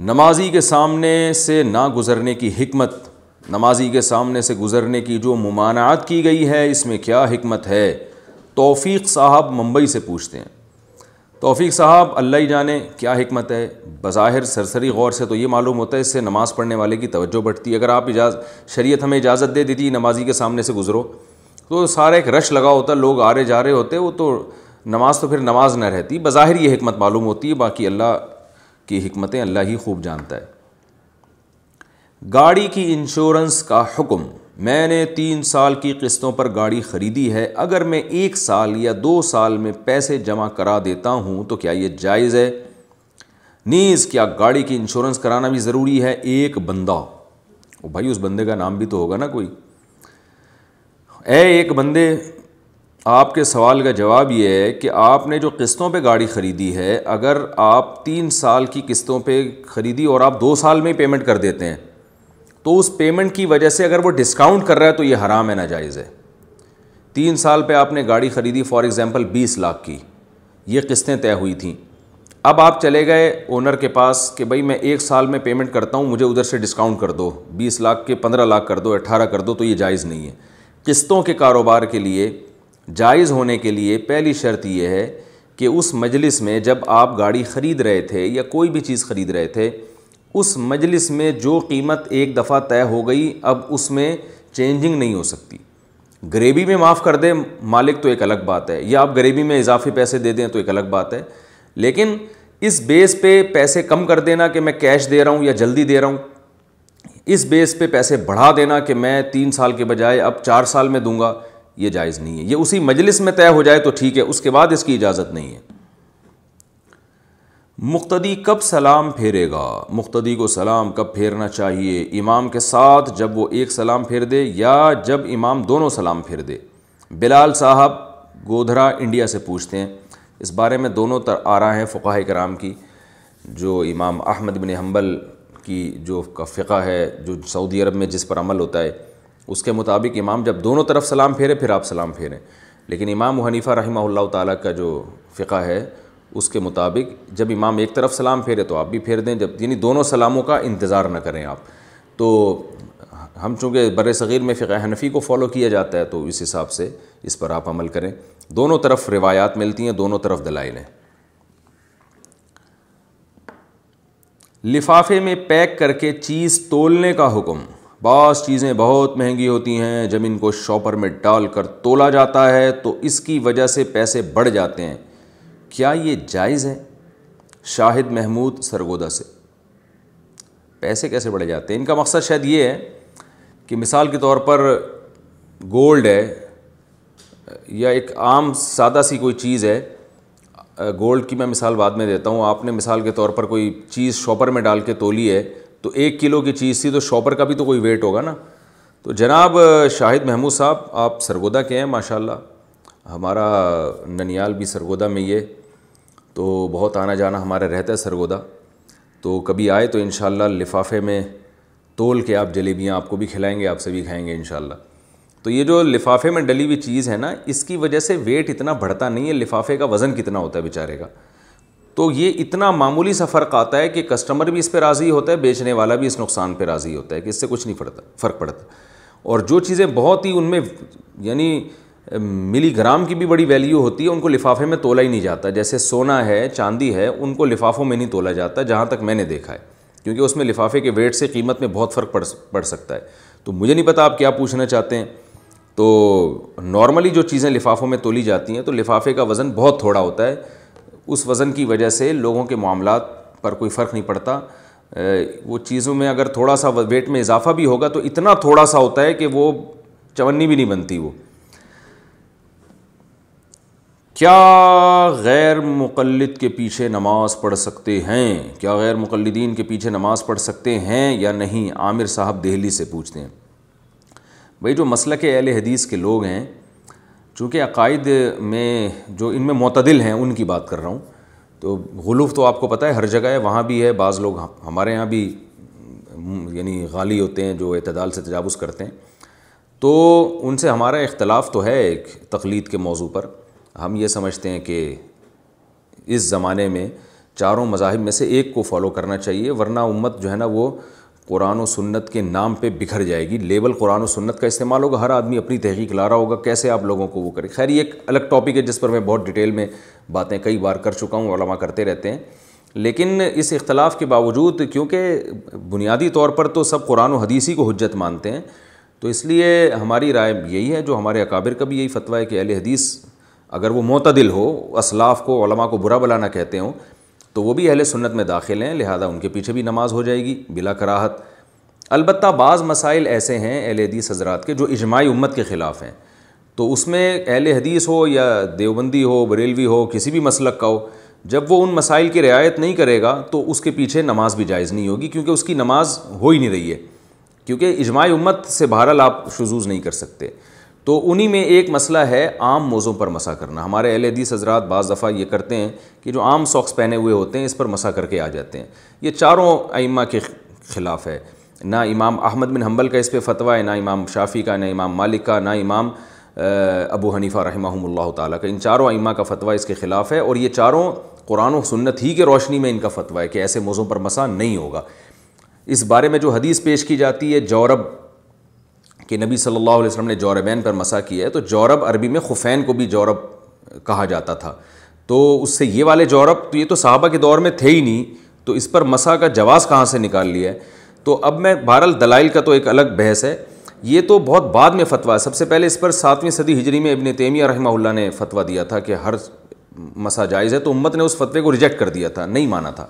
नमाजी के सामने से ना गुज़रने की हमत नमाजी के सामने से गुज़रने की जो ममानात की गई है इसमें क्या हमत है तोफ़ी साहब मुंबई से पूछते हैं तोफ़ी साहब अल्लाह ही जाने क्या हमत है बज़ाहिर सरसरी गौर से तो ये मालूम होता है इससे नमाज़ पढ़ने वाले की तवज्जो बढ़ती है अगर आप इजाज़ शरीयत हमें इजाज़त दे देती नमाजी के सामने से गुज़रो तो सारा एक रश लगा होता है लोग आ रहे जा रहे होते वो तो नमाज़ तो फिर नमाज न रहती बज़ाहिर ये हमत मालूम होती है बाकी अल्लाह की हमतें अल्लाह ही खूब जानता है गाड़ी की इंश्योरेंस का हुक्म मैंने तीन साल की किस्तों पर गाड़ी ख़रीदी है अगर मैं एक साल या दो साल में पैसे जमा करा देता हूँ तो क्या ये जायज़ है नीज़ क्या गाड़ी की इंश्योरेंस कराना भी ज़रूरी है एक बंदा ओ भाई उस बंदे का नाम भी तो होगा ना कोई ए एक बंदे आपके सवाल का जवाब ये है कि आपने जो किस्तों पे गाड़ी ख़रीदी है अगर आप तीन साल की किस्तों पे ख़रीदी और आप दो साल में पेमेंट कर देते हैं तो उस पेमेंट की वजह से अगर वो डिस्काउंट कर रहा है तो ये हराम है नाजायज़ है तीन साल पे आपने गाड़ी ख़रीदी फ़ॉर एग्ज़ाम्पल बीस लाख की ये किस्तें तय हुई थी अब आप चले गए ओनर के पास कि भाई मैं एक साल में पेमेंट करता हूँ मुझे उधर से डिस्काउंट कर दो बीस लाख के पंद्रह लाख कर दो अट्ठारह कर दो तो ये जायज़ नहीं है किस्तों के कारोबार के लिए जायज़ होने के लिए पहली शर्त यह है कि उस मजलिस में जब आप गाड़ी ख़रीद रहे थे या कोई भी चीज़ ख़रीद रहे थे उस मजलिस में जो कीमत एक दफ़ा तय हो गई अब उसमें चेंजिंग नहीं हो सकती गरीबी में माफ़ कर दें मालिक तो एक अलग बात है या आप गरीबी में इजाफी पैसे दे दें तो एक अलग बात है लेकिन इस बेस पे पैसे कम कर देना कि मैं कैश दे रहा हूँ या जल्दी दे रहा हूँ इस बेस पे पैसे बढ़ा देना कि मैं तीन साल के बजाय अब चार साल में दूंगा ये जायज़ नहीं है ये उसी मजलिस में तय हो जाए तो ठीक है उसके बाद इसकी इजाज़त नहीं है मुख्तदी कब सलाम फेरेगा मुख्तदी को सलाम कब फेरना चाहिए इमाम के साथ जब वो एक सलाम फेर दे या जब इमाम दोनों सलाम फेर दे बिलाल साहब गोधरा इंडिया से पूछते हैं इस बारे में दोनों तर आरा हैं फ़ुकाह कराम की जो इमाम अहमद बिन हम्बल की जो का फ़िका है जो सऊदी अरब में जिस पर अमल होता है उसके मुताबिक इमाम जब दोनों तरफ सलाम फेरे फिर आप सलाम फेरें लेकिन इमाम हनीफ़ा रही तक का जो फ़िका है उसके मुताबिक जब इमाम एक तरफ सलाम फेरे तो आप भी फेर दें जब यानी दोनों सलामों का इंतज़ार न करें आप तो हम चूँकि बर सग़ीर में फ़िका हनफ़ी को फॉलो किया जाता है तो इस हिसाब से इस पर आप अमल करें दोनों तरफ रिवायात मिलती हैं दोनों तरफ दलाइल हैं लिफाफे में पैक करके चीज़ तोलने का हुक्म बास चीज़ें बहुत महंगी होती हैं जब इनको शॉपर में डाल कर तोला जाता है तो इसकी वजह से पैसे बढ़ जाते हैं क्या ये जायज़ है शाहिद महमूद सरगोदा से पैसे कैसे बढ़ जाते हैं इनका मकसद शायद ये है कि मिसाल के तौर पर गोल्ड है या एक आम सादा सी कोई चीज़ है गोल्ड की मैं मिसाल बाद में देता हूँ आपने मिसाल के तौर पर कोई चीज़ शॉपर में डाल के तोली है तो एक किलो की चीज़ थी तो शॉपर का भी तो कोई वेट होगा ना तो जनाब शाहिद महमूद साहब आप सरगोदा के हैं माशाल्लाह हमारा ननियाल भी सरगोदा में ही है तो बहुत आना जाना हमारा रहता है सरगोदा तो कभी आए तो इन लिफाफे में तोल के आप जलेबियाँ आपको भी खिलाएँगे आपसे भी खाएँगे इन तो ये जो लिफाफे में डली हुई चीज़ है ना इसकी वजह से वेट इतना बढ़ता नहीं है लिफाफे का वज़न कितना होता है बेचारे का तो ये इतना मामूली सा फ़र्क आता है कि कस्टमर भी इस पर राज़ी होता है बेचने वाला भी इस नुकसान पर राज़ी होता है कि इससे कुछ नहीं पड़ता फ़र्क पड़ता और जो चीज़ें बहुत ही उनमें यानी मिलीग्राम की भी बड़ी वैल्यू होती है उनको लिफाफे में तोला ही नहीं जाता जैसे सोना है चांदी है उनको लिफाफों में नहीं तोला जाता जहाँ तक मैंने देखा है क्योंकि उसमें लिफाफे के वेट से कीमत में बहुत फ़र्क पड़ पड़ सकता है तो मुझे नहीं पता आप क्या पूछना चाहते हैं तो नॉर्मली जो चीज़ें लिफाफों में तोली जाती हैं तो लिफाफे का वज़न बहुत थोड़ा होता है उस वज़न की वजह से लोगों के मामला पर कोई फ़र्क नहीं पड़ता वो चीज़ों में अगर थोड़ा सा वेट में इजाफा भी होगा तो इतना थोड़ा सा होता है कि वो चवन्नी भी नहीं बनती वो क्या गैर मुकलद के पीछे नमाज़ पढ़ सकते हैं क्या गैर मुकलदीन के पीछे नमाज़ पढ़ सकते हैं या नहीं आमिर साहब दिल्ली से पूछते हैं भाई जो मसल के अहल हदीस के लोग हैं चूँकि अकायद में जो इन में मतदिल हैं उनकी बात कर रहा हूँ तो गलूफ तो आपको पता है हर जगह है वहाँ भी है बाज़ लोग हमारे यहाँ भी यानी गाली होते हैं जो अतदाल से तजावज़ करते हैं तो उनसे हमारा इख्तलाफ तो है एक तख्लीद के मौजू पर हम ये समझते हैं कि इस ज़माने में चारों मजाहब में से एक को फॉलो करना चाहिए वरना उम्मत जो है ना वो कुरान और सुन्नत के नाम पे बिखर जाएगी लेबल कुरान और सुन्नत का इस्तेमाल होगा हर आदमी अपनी तहकीक ला रहा होगा कैसे आप लोगों को वो करें खैर ये एक अलग टॉपिक है जिस पर मैं बहुत डिटेल में बातें कई बार कर चुका हूँ करते रहते हैं लेकिन इस इख्तलाफ के बावजूद क्योंकि बुनियादी तौर पर तो सब कुरान और हदीसी को हजत मानते हैं तो इसलिए हमारी राय यही है जो हमारे अकाबिर का भी यही फतवा है कि अहल हदीस अगर वो मतदिल हो असलाफ़ को को बुरा बलाना कहते हों तो वो भी अहल सुन्नत में दाखिल हैं लिहाजा उनके पीछे भी नमाज हो जाएगी बिला कराहत अलबत् बाज़ मसाइल ऐसे हैं अहल हदीस हजरात के जो इजमाई उम्मत के ख़िलाफ़ हैं तो उसमें अहल हदीस हो या देवबंदी हो बरेलवी हो किसी भी मसलक का हो जब वो उन मसाइल की रियायत नहीं करेगा तो उसके पीछे नमाज भी जायज़ नहीं होगी क्योंकि उसकी नमाज हो ही नहीं रही है क्योंकि इजमाई उम्मत से बहरहाल आप शजूज़ नहीं कर सकते तो उन्हीं में एक मसला है आम मोज़ों पर मसा करना हमारे अहल हदीस हजरात बज़ दफ़ा ये करते हैं कि जो आम सॉक्स पहने हुए होते हैं इस पर मसा करके आ जाते हैं ये चारों अइमा के ख़िलाफ़ है ना इमाम अहमद बिन हम्बल का इस पर फतवा है ना इमाम शाफ़ी का ना इमाम मालिक का ना इमाम अबू हनीफ़ा रही ताली का इन चारों आइमा का फतवा इसके ख़िलाफ़ है और ये चारों कुरान सुन्नत ही के रोशनी में इनका फतवा है कि ऐसे मौज़ों पर मसा नहीं होगा इस बारे में जो हदीस पेश की जाती है जौरब कि नबी सल्लल्लाहु अलैहि वसल्लम ने जौरबैन पर मसा किया है तो जौरब अरबी में खुफैन को भी जौरब कहा जाता था तो उससे ये वाले जौरब तो ये तो साहबा के दौर में थे ही नहीं तो इस पर मसा का जवाज़ कहाँ से निकाल लिया है तो अब मैं बहरल दलाइल का तो एक अलग बहस है ये तो बहुत बाद में फतवा है सबसे पहले इस पर सातवीं सदी हिजरी में इबन तैमिया रहमा ने फतवा दिया था कि हर मसा जायज़ है तो उम्मत ने उस फतवे को रिजेक्ट कर दिया था नहीं माना था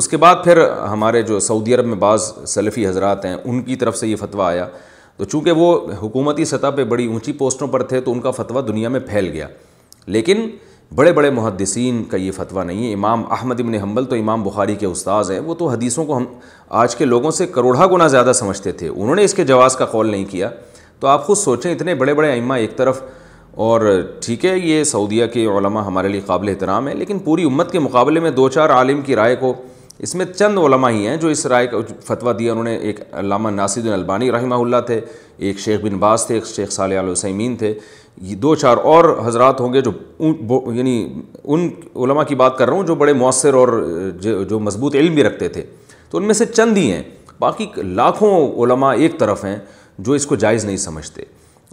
उसके बाद फिर हमारे जो सऊदी अरब में बाज़ सलफ़ी हजरात हैं उनकी तरफ से ये फतवा आया तो चूँकि वो हुकूमती सतह पर बड़ी ऊँची पोस्टों पर थे तो उनका फतवा दुनिया में फैल गया लेकिन बड़े बड़े मुहदसिन का ये फतवा नहीं है इमाम अहमद इबन हम्बल तो इमाम बुखारी के उस्ताद हैं वो तो हदीसों को हम आज के लोगों से करोड़ा गुना ज़्यादा समझते थे उन्होंने इसके जवाज़ का कौल नहीं किया तो आप खुद सोचें इतने बड़े बड़े अम्मा एक तरफ और ठीक है ये सऊदीया के हमारे लिए काबिल एहतराम है लेकिन पूरी उम्मत के मुकाबले में दो चार आलिम की राय को इसमें चंद ओलमा ही हैं जो इस राय का फतवा दिया उन्होंने एक लामा नासिदुल अलबानी रहमहुल्ला थे एक शेख बिन बास थे एक शेख साल अलसैमीन थे ये दो चार और हजरात होंगे जो यानी उन उनमा की बात कर रहा हूँ जो बड़े मौसर और जो मजबूत इल्म भी रखते थे तो उनमें से चंद ही हैं बाकी लाखों उलमा एक तरफ हैं जो इसको जायज़ नहीं समझते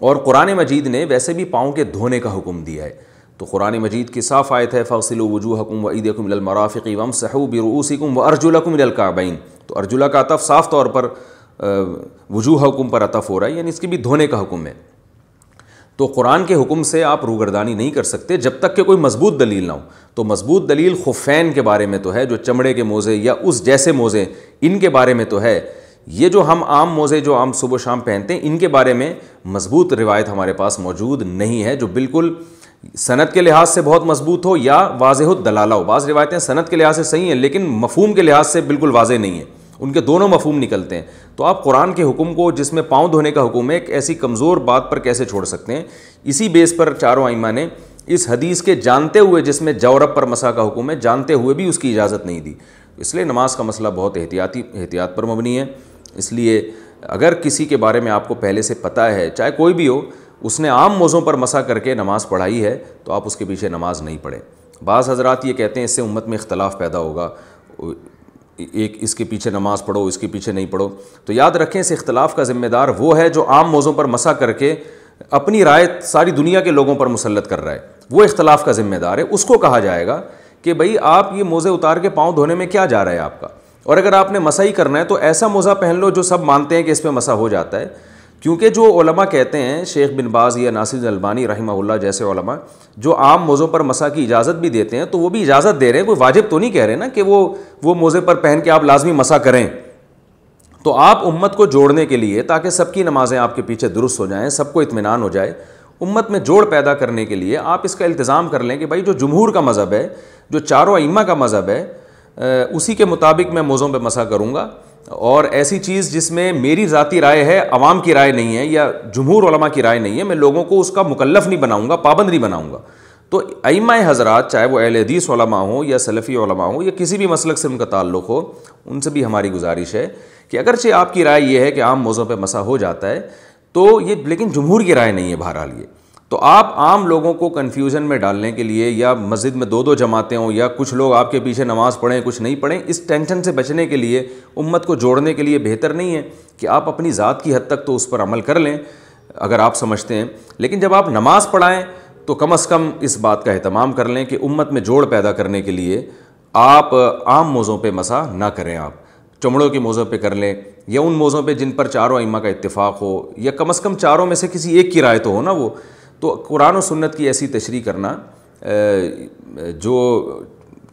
और कुरान मजीद ने वैसे भी पाँव के धोने का हुक्म दिया है तो कुरान मजीद की साफ़ आयत है फ़सिल वजूहकुम वईदमराफ़ी वम सहू बरूसिकुम व अर्जुलकुम अलकाबैन तो अर्जुला का अतफ़ साफ़ तौर पर वजूह हुकुम पर अतफ़ हो रहा है यानी इसकी भी धोने का हुक्म है तो कुरान के हुक्म से आप रूगरदानी नहीं कर सकते जब तक कि कोई मजबूत दलील ना हो तो मजबूत दलील खुफैन के बारे में तो है जो चमड़े के मोज़े या उस जैसे मोज़े इनके बारे में तो है ये जो हम आम मोज़े जो आम सुबह शाम पहनते हैं इनके बारे में मजबूत रिवायत हमारे पास मौजूद नहीं है जो बिल्कुल सनत के लिहाज से बहुत मजबूत हो या वाज हो दलाला हो बाज़ रिवायतें सनत के लिहाज से सही हैं लेकिन मफहम के लिहाज से बिल्कुल वाज नहीं है उनके दोनों मफहम निकलते हैं तो आप कुरान के हुक्म को जिसमें पाँव धोने का हुक्म है एक ऐसी कमज़ोर बात पर कैसे छोड़ सकते हैं इसी बेस पर चारों आइमा ने इस हदीस के जानते हुए जिसमें जौरब पर मसा का हुक्म है जानते हुए भी उसकी इजाज़त नहीं दी इसलिए नमाज का मसला बहुत एहतियाती एहतियात पर मबनी है इसलिए अगर किसी के बारे में आपको पहले से पता है चाहे कोई भी हो उसने आम मौज़ों पर मसा करके नमाज़ पढ़ाई है तो आप उसके पीछे नमाज़ नहीं पढ़ें बाज़ हजरात ये कहते हैं इससे उम्मत में इख्तलाफ पैदा होगा एक इसके पीछे नमाज़ पढ़ो इसके पीछे नहीं पढ़ो तो याद रखें इस इख्तलाफ का ज़िम्मेदार वो है जो आम मौज़ों पर मसा करके अपनी राय सारी दुनिया के लोगों पर मुसलत कर रहा है वो इख्तलाफ का ज़िम्मेदार है उसको कहा जाएगा कि भाई आप ये मोज़े उतार के पाँव धोने में क्या जा रहा है आपका और अगर आपने मसा ही करना है तो ऐसा मोज़ा पहन लो जो सब मानते हैं कि इस पर मसा हो जाता है क्योंकि जो ओलमा कहते हैं शेख बिन बाज़ या नासिर अलबानी रहीमल्ला जैसे उलमा जो आम मोज़ों पर मसा की इजाज़त भी देते हैं तो वो भी इजाज़त दे रहे हैं कोई वाजिब तो नहीं कह रहे ना कि वो वो मोज़े पर पहन के आप लाजमी मसा करें तो आप उम्मत को जोड़ने के लिए ताकि सबकी नमाज़ें आपके पीछे दुरुस्त हो जाएँ सबको इतमान हो जाए उम्मत में जोड़ पैदा करने के लिए आप इसका इल्तज़ाम कर लें कि भाई जो जमहूर का मज़हब है जो चारों इमा का मज़हब है उसी के मुताबिक मैं मोज़ों पर मसा करूँगा और ऐसी चीज़ जिसमें मेरी ज़ाती राय है अवाम की राय नहीं है या जमहूर वलमा की राय नहीं है मैं लोगों को उसका मुकलफ नहीं बनाऊँगा पाबंद नहीं बनाऊँगा तो अम हजरा चाहे वो अहल हदीस हों या सलफ़ी वलमा हों या किसी भी मसलक से उनका ताल्लुक़ हो उनसे भी हमारी गुजारिश है कि अगरचे आपकी राय यह है कि आम मौज़ों पर मसा हो जाता है तो ये लेकिन जमहूर की राय नहीं है बहरहाल ये तो आप आम लोगों को कन्फ्यूज़न में डालने के लिए या मस्जिद में दो दो जमातें हों या कुछ लोग आपके पीछे नमाज़ पढ़ें कुछ नहीं पढ़ें इस टेंशन से बचने के लिए उम्मत को जोड़ने के लिए बेहतर नहीं है कि आप अपनी ज़ात की हद तक तो उस पर अमल कर लें अगर आप समझते हैं लेकिन जब आप नमाज़ पढ़ाएँ तो कम अज़ कम इस बात का अहतमाम कर लें कि उम्मत में जोड़ पैदा करने के लिए आप आम मौज़ों पर मसा ना करें आप चमड़ों के मौज़ों पर कर लें या उन मौज़ों पर जिन पर चारों इमा का इतफ़ाक़ हो या कम अज़ कम चारों में से किसी एक की राय तो हो ना वो तो कुरान और सुन्नत की ऐसी तशरी करना जो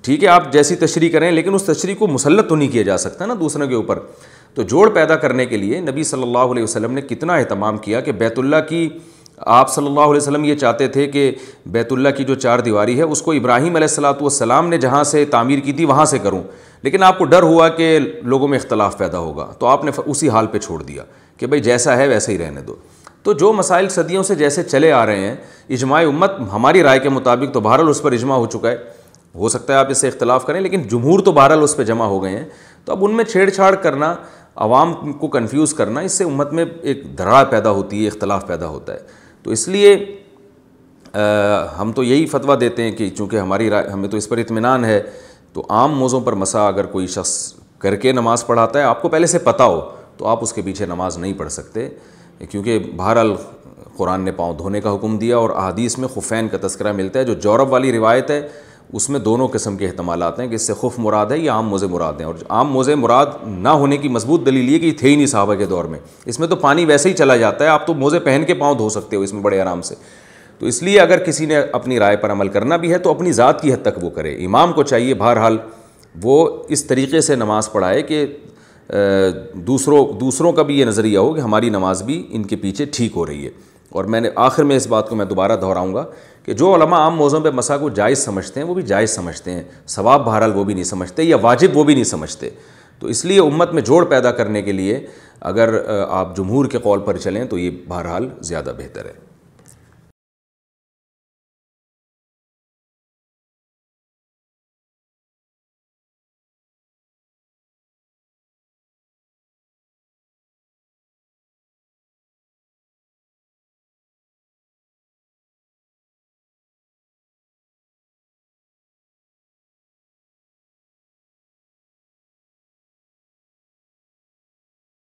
ठीक है आप जैसी तशरी करें लेकिन उस तशरी को मुसलत तो नहीं किया जा सकता ना दूसरों के ऊपर तो जोड़ पैदा करने के लिए नबी सल्लल्लाहु अलैहि वसल्लम ने कितना अहतमाम किया कि बैतुल्ला की आप सल्लल्लाहु अलैहि वसल्लम ये चाहते थे कि बैतुल्ला की जो चार दीवारी है उसको इब्राहीम सलाम ने जहाँ से तामीर की थी वहाँ से करूँ लेकिन आपको डर हुआ कि लोगों में इख्तलाफ पैदा होगा तो आपने उसी हाल पर छोड़ दिया कि भाई जैसा है वैसे ही रहने दो तो जो मसाइल सदियों से जैसे चले आ रहे हैं इजमा उम्मत हमारी राय के मुताबिक तो बहरल उस पर इजमा हो चुका है हो सकता है आप इससे इख्तलाफ करें लेकिन जमहूर तो बहरल उस पर जमा हो गए हैं तो अब उनमें छेड़छाड़ करना आवाम को कन्फ्यूज़ करना इससे उम्मत में एक धड़ा पैदा होती है इख्तलाफ पैदा होता है तो इसलिए हम तो यही फतवा देते हैं कि चूँकि हमारी राय हमें तो इस पर इतमान है तो आम मौज़ों पर मसा अगर कोई शख्स करके नमाज़ पढ़ाता है आपको पहले से पता हो तो आप उसके पीछे नमाज़ नहीं पढ़ सकते क्योंकि बहरहाल कुरान ने पाँव धोने का हुक्म दिया और अदीस में खुफैन का तस्करा मिलता है जो जौरब वाली रिवायत है उसमें दोनों किस्म के अहतमाल हैं कि इससे खुफ मुराद है या आम मोज़े मुराद हैं और आम मोज़े मुराद ना होने की मजबूत दलील ये कि थे ही नहीं साहबा के दौर में इसमें तो पानी वैसे ही चला जाता है आप तो मोज़े पहन के पाँव धो सकते हो इसमें बड़े आराम से तो इसलिए अगर किसी ने अपनी राय पर अमल करना भी है तो अपनी ज़ात की हद तक वो करे इमाम को चाहिए बहरहाल वो इस तरीके से नमाज़ पढ़ाए कि दूसरों दूसरों का भी ये नज़रिया हो कि हमारी नमाज भी इनके पीछे ठीक हो रही है और मैंने आखिर में इस बात को मैं दोबारा दोहराऊंगा कि जो ओलमा आम मौज़ों पे मसा को जायज़ समझते हैं वो भी जायज़ समझते हैं सवाब बहरहाल वो भी नहीं समझते या वाजिब वो भी नहीं समझते तो इसलिए उम्मत में जोड़ पैदा करने के लिए अगर आप जमहूर के कौल पर चलें तो ये बहरहाल ज़्यादा बेहतर है